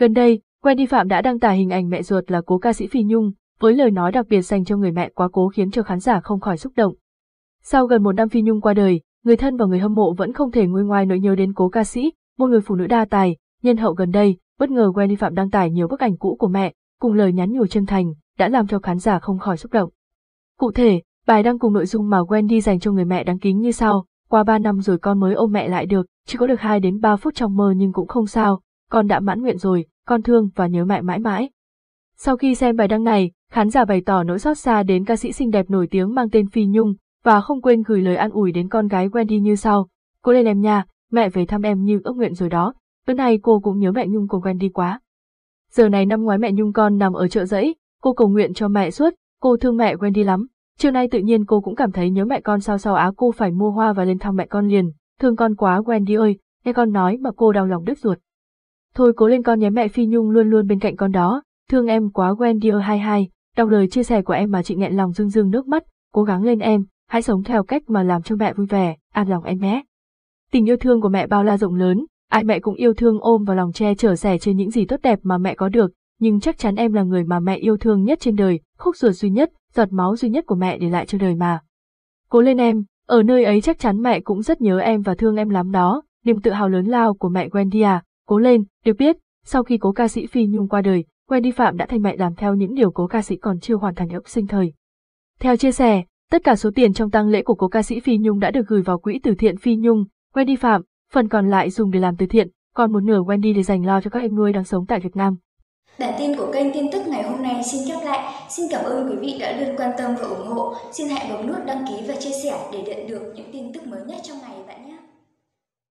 Gần đây, Wendy Phạm đã đăng tải hình ảnh mẹ ruột là cố ca sĩ Phi Nhung, với lời nói đặc biệt dành cho người mẹ quá cố khiến cho khán giả không khỏi xúc động. Sau gần một năm Phi Nhung qua đời, người thân và người hâm mộ vẫn không thể nguôi ngoai nỗi nhớ đến cố ca sĩ, một người phụ nữ đa tài, nhân hậu gần đây, bất ngờ Wendy Phạm đăng tải nhiều bức ảnh cũ của mẹ, cùng lời nhắn nhủ chân thành, đã làm cho khán giả không khỏi xúc động. Cụ thể, bài đăng cùng nội dung mà Wendy dành cho người mẹ đáng kính như sau, qua 3 năm rồi con mới ôm mẹ lại được, chỉ có được 2 đến 3 phút trong mơ nhưng cũng không sao, con đã mãn nguyện rồi, con thương và nhớ mẹ mãi mãi. Sau khi xem bài đăng này, khán giả bày tỏ nỗi xót xa đến ca sĩ xinh đẹp nổi tiếng mang tên Phi Nhung và không quên gửi lời an ủi đến con gái Wendy như sau. cô lên em nha, mẹ về thăm em như ước nguyện rồi đó, bữa nay cô cũng nhớ mẹ Nhung cùng Wendy quá. Giờ này năm ngoái mẹ Nhung con nằm ở chợ giấy, cô cầu nguyện cho mẹ suốt, cô thương mẹ Wendy lắm. chiều nay tự nhiên cô cũng cảm thấy nhớ mẹ con sao sao á cô phải mua hoa và lên thăm mẹ con liền, thương con quá Wendy ơi, nghe con nói mà cô đau lòng đứt ruột. Thôi cố lên con nhé mẹ Phi Nhung luôn luôn bên cạnh con đó, thương em quá Wendy ơi hai hai, đọc lời chia sẻ của em mà chị nghẹn lòng rưng rưng nước mắt, cố gắng lên em, hãy sống theo cách mà làm cho mẹ vui vẻ, an lòng em nhé. Tình yêu thương của mẹ bao la rộng lớn, ai mẹ cũng yêu thương ôm vào lòng che chở sẻ trên những gì tốt đẹp mà mẹ có được, nhưng chắc chắn em là người mà mẹ yêu thương nhất trên đời, khúc ruột duy nhất, giọt máu duy nhất của mẹ để lại cho đời mà. Cố lên em, ở nơi ấy chắc chắn mẹ cũng rất nhớ em và thương em lắm đó, niềm tự hào lớn lao của mẹ Wendy à, Cố lên, được biết, sau khi cố ca sĩ Phi Nhung qua đời, Wendy Phạm đã thành mẹ làm theo những điều cố ca sĩ còn chưa hoàn thành ốc sinh thời. Theo chia sẻ, tất cả số tiền trong tang lễ của cố ca sĩ Phi Nhung đã được gửi vào quỹ từ thiện Phi Nhung, Wendy Phạm, phần còn lại dùng để làm từ thiện, còn một nửa Wendy để dành lo cho các em nuôi đang sống tại Việt Nam. Bản tin của kênh tin tức ngày hôm nay xin khép lại. Xin cảm ơn quý vị đã luôn quan tâm và ủng hộ. Xin hãy bấm nút đăng ký và chia sẻ để nhận được những tin tức mới nhất trong ngày bạn nhé.